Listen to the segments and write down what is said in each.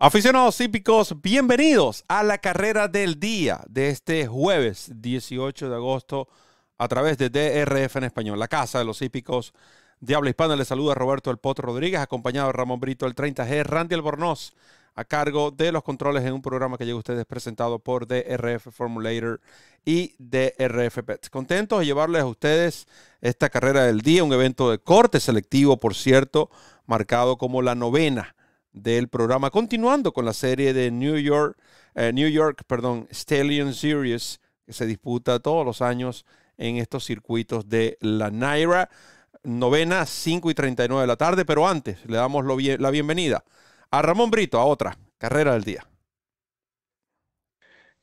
Aficionados hípicos, bienvenidos a la carrera del día de este jueves 18 de agosto a través de DRF en español, la casa de los hípicos Diablo Hispano hispana. Les saluda Roberto El Potro Rodríguez, acompañado de Ramón Brito, el 30G, Randy Albornoz, a cargo de los controles en un programa que llega a ustedes presentado por DRF Formulator y DRF Pets. Contentos de llevarles a ustedes esta carrera del día, un evento de corte selectivo, por cierto, marcado como la novena del programa. Continuando con la serie de New York, eh, New York, perdón, Stallion Series, que se disputa todos los años en estos circuitos de la Naira. Novena, 5 y 39 de la tarde, pero antes le damos la bienvenida a Ramón Brito, a otra carrera del día.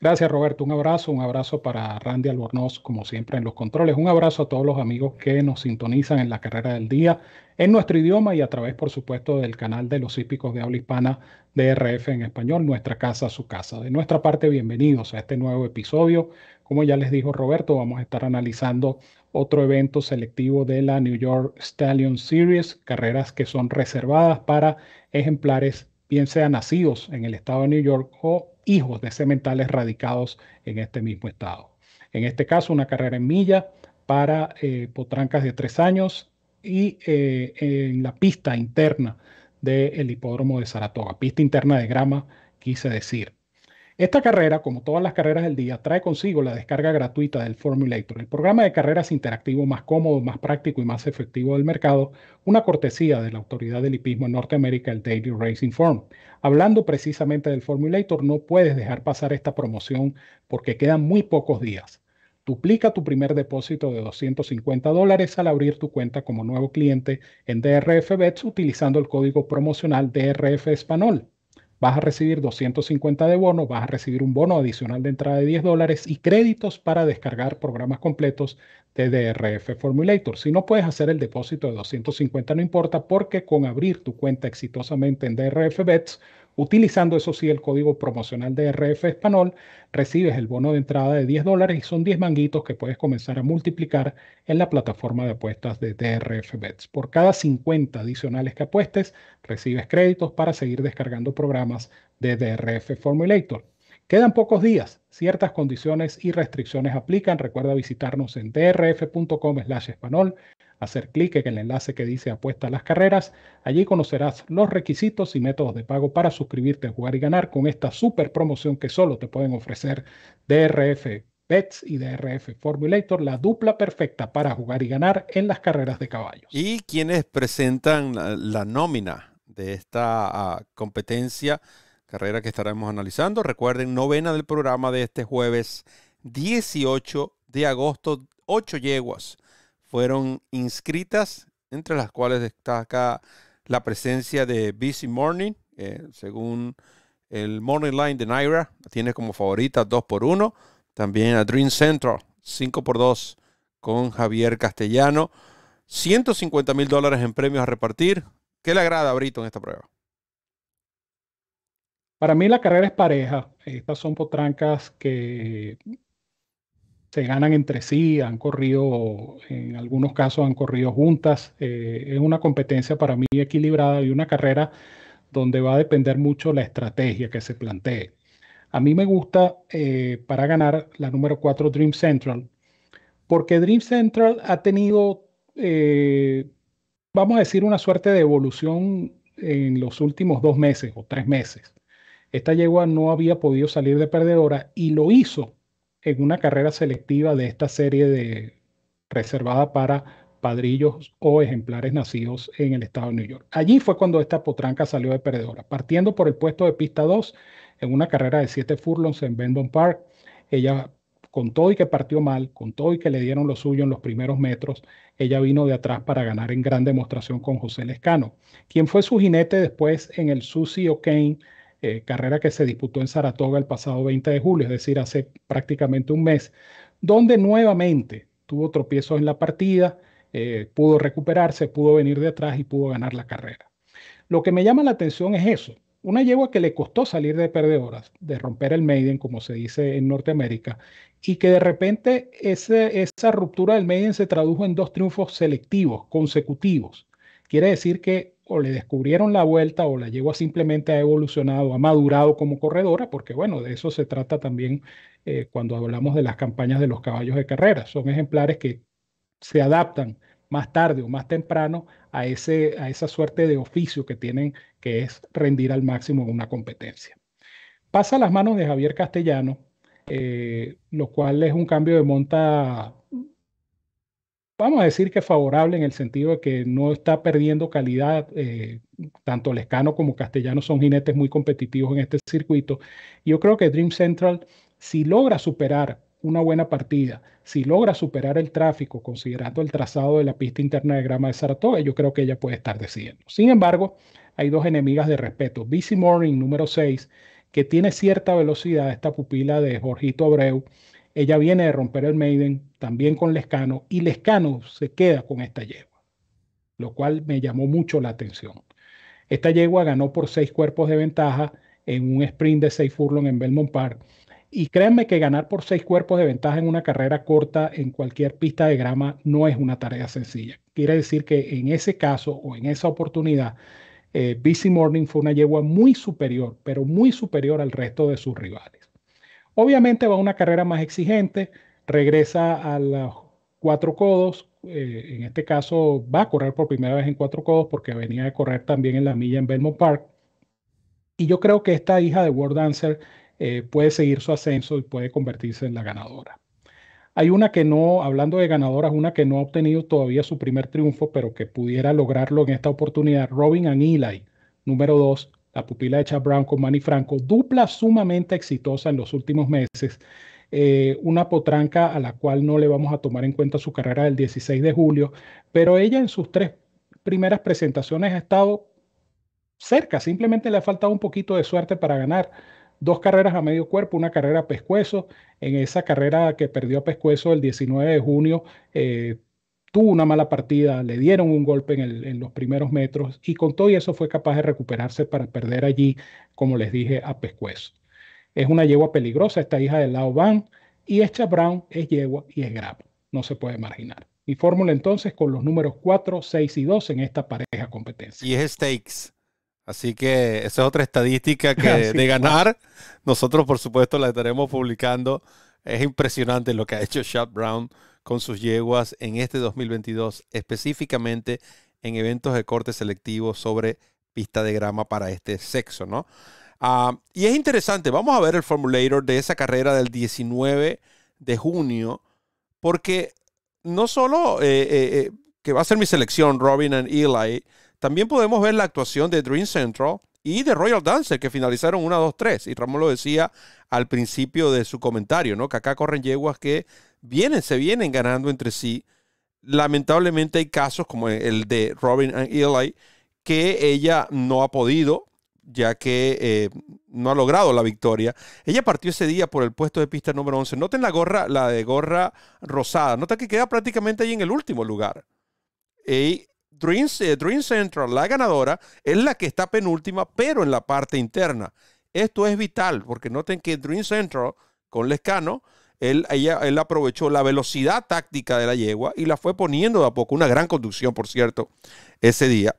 Gracias, Roberto. Un abrazo, un abrazo para Randy Albornoz, como siempre, en los controles. Un abrazo a todos los amigos que nos sintonizan en la carrera del día, en nuestro idioma y a través, por supuesto, del canal de los hípicos de habla hispana de RF en español, nuestra casa, su casa. De nuestra parte, bienvenidos a este nuevo episodio. Como ya les dijo Roberto, vamos a estar analizando otro evento selectivo de la New York Stallion Series, carreras que son reservadas para ejemplares, bien sean nacidos en el estado de New York o hijos de sementales radicados en este mismo estado. En este caso, una carrera en milla para eh, potrancas de tres años y eh, en la pista interna del hipódromo de Saratoga, pista interna de grama, quise decir. Esta carrera, como todas las carreras del día, trae consigo la descarga gratuita del Formulator, el programa de carreras interactivo más cómodo, más práctico y más efectivo del mercado, una cortesía de la autoridad del hipismo en Norteamérica, el Daily Racing Form. Hablando precisamente del Formulator, no puedes dejar pasar esta promoción porque quedan muy pocos días. Duplica tu primer depósito de 250 dólares al abrir tu cuenta como nuevo cliente en DRF Bets utilizando el código promocional DRF Español vas a recibir 250 de bono, vas a recibir un bono adicional de entrada de 10 dólares y créditos para descargar programas completos de DRF Formulator. Si no puedes hacer el depósito de 250, no importa, porque con abrir tu cuenta exitosamente en DRF Bets, Utilizando eso sí el código promocional de RF Español, recibes el bono de entrada de 10 dólares y son 10 manguitos que puedes comenzar a multiplicar en la plataforma de apuestas de DRF Bets. Por cada 50 adicionales que apuestes, recibes créditos para seguir descargando programas de DRF Formulator. Quedan pocos días, ciertas condiciones y restricciones aplican. Recuerda visitarnos en drf.com slash español hacer clic en el enlace que dice apuesta a las carreras. Allí conocerás los requisitos y métodos de pago para suscribirte a jugar y ganar con esta super promoción que solo te pueden ofrecer DRF Pets y DRF Formulator, la dupla perfecta para jugar y ganar en las carreras de caballos. ¿Y quienes presentan la, nómina de esta ah, competencia, carrera que estaremos analizando? Recuerden, novena del programa de este jueves 18 de agosto, 8 yeguas fueron inscritas, entre las cuales destaca la presencia de Busy Morning, eh, según el Morning Line de Naira, tiene como favorita 2 por 1 También a Dream Central, 5 por 2 con Javier Castellano. 150 mil dólares en premios a repartir. ¿Qué le agrada a Brito en esta prueba? Para mí la carrera es pareja. Estas son potrancas que se ganan entre sí, han corrido, en algunos casos han corrido juntas. Eh, es una competencia para mí equilibrada y una carrera donde va a depender mucho la estrategia que se plantee. A mí me gusta eh, para ganar la número 4 Dream Central, porque Dream Central ha tenido, eh, vamos a decir, una suerte de evolución en los últimos dos meses o tres meses. Esta yegua no había podido salir de perdedora y lo hizo en una carrera selectiva de esta serie de, reservada para padrillos o ejemplares nacidos en el estado de New York. Allí fue cuando esta potranca salió de perdedora, partiendo por el puesto de pista 2 en una carrera de 7 furlongs en Benton Park. Ella con todo y que partió mal, con todo y que le dieron lo suyo en los primeros metros, ella vino de atrás para ganar en gran demostración con José Lescano, quien fue su jinete después en el Susie O'Kane eh, carrera que se disputó en Saratoga el pasado 20 de julio, es decir, hace prácticamente un mes, donde nuevamente tuvo tropiezos en la partida, eh, pudo recuperarse, pudo venir de atrás y pudo ganar la carrera. Lo que me llama la atención es eso, una yegua que le costó salir de perder horas, de romper el maiden, como se dice en Norteamérica, y que de repente esa ruptura del maiden se tradujo en dos triunfos selectivos, consecutivos. Quiere decir que o le descubrieron la vuelta o la yegua simplemente ha evolucionado, ha madurado como corredora, porque bueno, de eso se trata también eh, cuando hablamos de las campañas de los caballos de carrera. Son ejemplares que se adaptan más tarde o más temprano a, ese, a esa suerte de oficio que tienen, que es rendir al máximo en una competencia. Pasa a las manos de Javier Castellano, eh, lo cual es un cambio de monta vamos a decir que favorable en el sentido de que no está perdiendo calidad. Eh, tanto Lescano como Castellano son jinetes muy competitivos en este circuito. Yo creo que Dream Central, si logra superar una buena partida, si logra superar el tráfico, considerando el trazado de la pista interna de grama de Saratoga, yo creo que ella puede estar decidiendo. Sin embargo, hay dos enemigas de respeto. Busy Morning, número 6, que tiene cierta velocidad, esta pupila de Jorgito Abreu, ella viene de romper el Maiden, también con Lescano, y Lescano se queda con esta yegua, lo cual me llamó mucho la atención. Esta yegua ganó por seis cuerpos de ventaja en un sprint de seis furlong en Belmont Park. Y créanme que ganar por seis cuerpos de ventaja en una carrera corta en cualquier pista de grama no es una tarea sencilla. Quiere decir que en ese caso o en esa oportunidad, eh, BC Morning fue una yegua muy superior, pero muy superior al resto de sus rivales. Obviamente va a una carrera más exigente, regresa a los cuatro codos, eh, en este caso va a correr por primera vez en cuatro codos porque venía de correr también en la milla en Belmont Park. Y yo creo que esta hija de World Dancer eh, puede seguir su ascenso y puede convertirse en la ganadora. Hay una que no, hablando de ganadoras, una que no ha obtenido todavía su primer triunfo, pero que pudiera lograrlo en esta oportunidad, Robin Eli, número 2, la pupila hecha Brown con Manny Franco, dupla sumamente exitosa en los últimos meses. Eh, una potranca a la cual no le vamos a tomar en cuenta su carrera del 16 de julio, pero ella en sus tres primeras presentaciones ha estado cerca, simplemente le ha faltado un poquito de suerte para ganar. Dos carreras a medio cuerpo, una carrera a pescuezo. En esa carrera que perdió a pescuezo el 19 de junio, eh, tuvo una mala partida, le dieron un golpe en, los primeros metros y con todo eso fue capaz de recuperarse para perder allí, como les dije, a pescuezo. Es una yegua peligrosa, esta hija de Lao van y esta Brown es yegua y es grave, no se puede marginar. Mi fórmula entonces con los números 4, 6 y 2 en esta pareja competencia. Y es stakes. Así que esa es otra estadística que de ganar, nosotros por supuesto la estaremos publicando es impresionante lo que ha hecho Chad Brown con sus yeguas en este 2022, específicamente en eventos de corte selectivo sobre pista de grama para este sexo, ¿no? Ah, y es interesante, vamos a ver el formulator de esa carrera del 19 de junio, porque no solo eh, eh, eh, que va a ser mi selección, Robin and Eli, también podemos ver la actuación de Dream Central, y de Royal Dancer, que finalizaron 1-2-3. Y Ramón lo decía al principio de su comentario, ¿no? Que acá corren yeguas que vienen, se vienen ganando entre sí. Lamentablemente hay casos como el de Robin and Eli que ella no ha podido, ya que eh, no ha logrado la victoria. Ella partió ese día por el puesto de pista número 11. Noten la gorra, la de gorra rosada. Nota que queda prácticamente ahí en el último lugar. Y Dream, Central, la ganadora, es la que está penúltima, pero en la parte interna. Esto es vital, porque noten que Dream Central, con Lescano, él, ella, él aprovechó la velocidad táctica de la yegua y la fue poniendo de a poco. Una gran conducción, por cierto, ese día.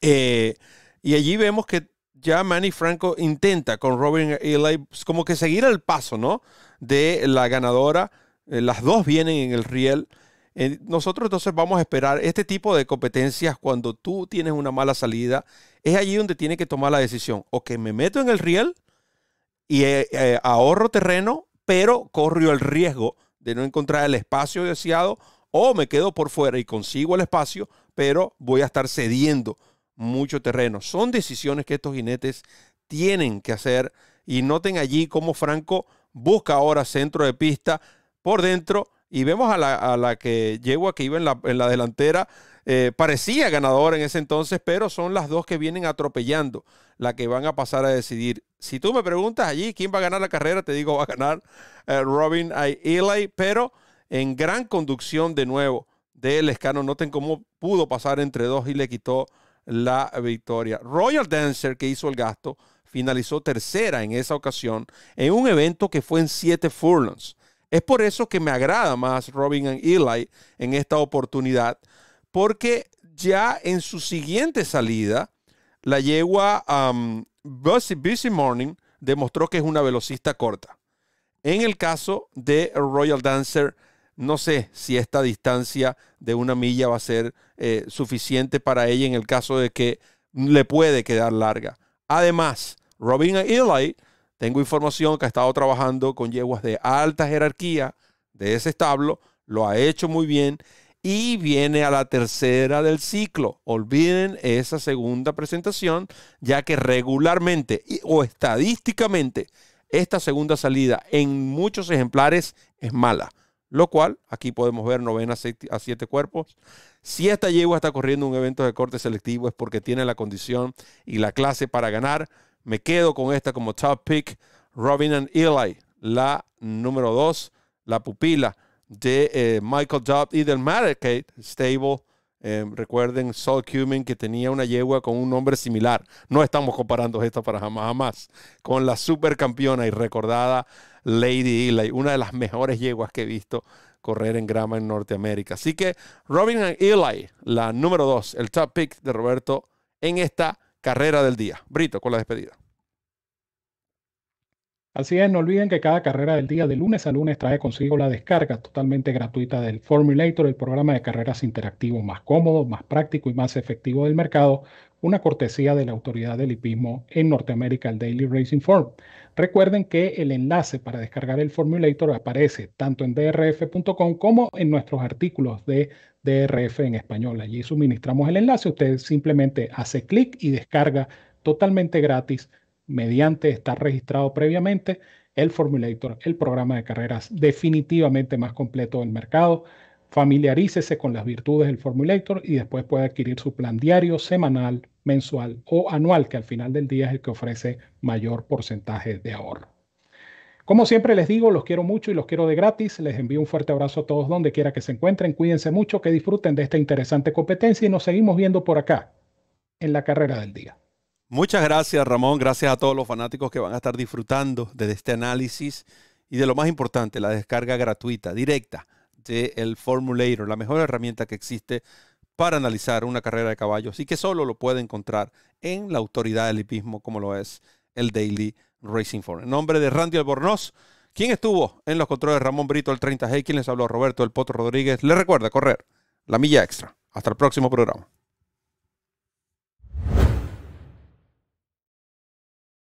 Eh, y allí vemos que ya Manny Franco intenta con Robin Eli pues, como que seguir el paso, ¿no? De la ganadora. Eh, las dos vienen en el riel nosotros entonces vamos a esperar este tipo de competencias cuando tú tienes una mala salida. Es allí donde tiene que tomar la decisión. O que me meto en el riel y eh, eh, ahorro terreno, pero corro el riesgo de no encontrar el espacio deseado o me quedo por fuera y consigo el espacio, pero voy a estar cediendo mucho terreno. Son decisiones que estos jinetes tienen que hacer y noten allí cómo Franco busca ahora centro de pista por dentro y vemos a la, que Yegua que iba en la, delantera. Eh, parecía ganador en ese entonces, pero son las dos que vienen atropellando la que van a pasar a decidir. Si tú me preguntas allí quién va a ganar la carrera, te digo va a ganar eh, Robin Eli, pero en gran conducción de nuevo de Lescano. Noten cómo pudo pasar entre dos y le quitó la victoria. Royal Dancer, que hizo el gasto, finalizó tercera en esa ocasión en un evento que fue en siete furlongs. Es por eso que me agrada más Robin and Eli en esta oportunidad, porque ya en su siguiente salida, la yegua um, Busy Morning demostró que es una velocista corta. En el caso de Royal Dancer, no sé si esta distancia de una milla va a ser eh, suficiente para ella en el caso de que le puede quedar larga. Además, Robin Eli tengo información que ha estado trabajando con yeguas de alta jerarquía de ese establo, lo ha hecho muy bien y viene a la tercera del ciclo. Olviden esa segunda presentación, ya que regularmente o estadísticamente esta segunda salida en muchos ejemplares es mala, lo cual aquí podemos ver novena a siete cuerpos. Si esta yegua está corriendo un evento de corte selectivo es porque tiene la condición y la clase para ganar me quedo con esta como top pick. Robin and Eli, la número dos, la pupila de eh, Michael Dobb y del Maricade Stable. Em, recuerden Saul Cumin que tenía una yegua con un nombre similar. No estamos comparando esta para jamás, jamás. Con la supercampeona y recordada Lady Eli, una de las mejores yeguas que he visto correr en grama en Norteamérica. Así que Robin and Eli, la número dos, el top pick de Roberto en esta carrera del día. Brito, con la despedida. Así es, no olviden que cada carrera del día de lunes a lunes trae consigo la descarga totalmente gratuita del Formulator, el programa de carreras interactivo más cómodo, más práctico y más efectivo del mercado, una cortesía de la autoridad del hipismo en Norteamérica, el Daily Racing Form. Recuerden que el enlace para descargar el Formulator aparece tanto en drf.com como en nuestros artículos de DRF en español. Allí suministramos el enlace, usted simplemente hace clic y descarga totalmente gratis mediante estar registrado previamente el Formulator, el programa de carreras definitivamente más completo del mercado. Familiarícese con las virtudes del Formulator y después puede adquirir su plan diario, semanal, mensual o anual, que al final del día es el que ofrece mayor porcentaje de ahorro. Como siempre les digo, los quiero mucho y los quiero de gratis. Les envío un fuerte abrazo a todos donde quiera que se encuentren. Cuídense mucho, que disfruten de esta interesante competencia y nos seguimos viendo por acá en la carrera del día. Muchas gracias Ramón, gracias a todos los fanáticos que van a estar disfrutando de este análisis y de lo más importante, la descarga gratuita, directa del Formulator, la mejor herramienta que existe para analizar una carrera de caballos y que solo lo puede encontrar en la autoridad del hipismo como lo es el Daily Racing Form. En nombre de Randy Albornoz, quien estuvo en los controles Ramón Brito el 30G, quien les habló Roberto el Potro Rodríguez, le recuerda correr la milla extra. Hasta el próximo programa.